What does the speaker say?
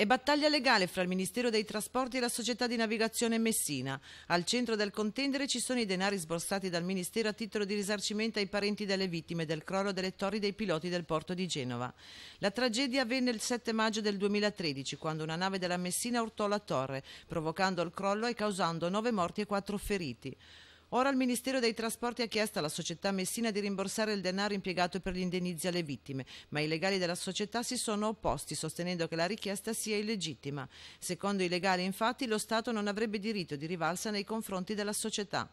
È battaglia legale fra il Ministero dei Trasporti e la società di navigazione Messina. Al centro del contendere ci sono i denari sborsati dal Ministero a titolo di risarcimento ai parenti delle vittime del crollo delle torri dei piloti del porto di Genova. La tragedia avvenne il 7 maggio del 2013 quando una nave della Messina urtò la torre, provocando il crollo e causando nove morti e quattro feriti. Ora il Ministero dei Trasporti ha chiesto alla società Messina di rimborsare il denaro impiegato per gli indennizi alle vittime, ma i legali della società si sono opposti, sostenendo che la richiesta sia illegittima. Secondo i legali, infatti, lo Stato non avrebbe diritto di rivalsa nei confronti della società.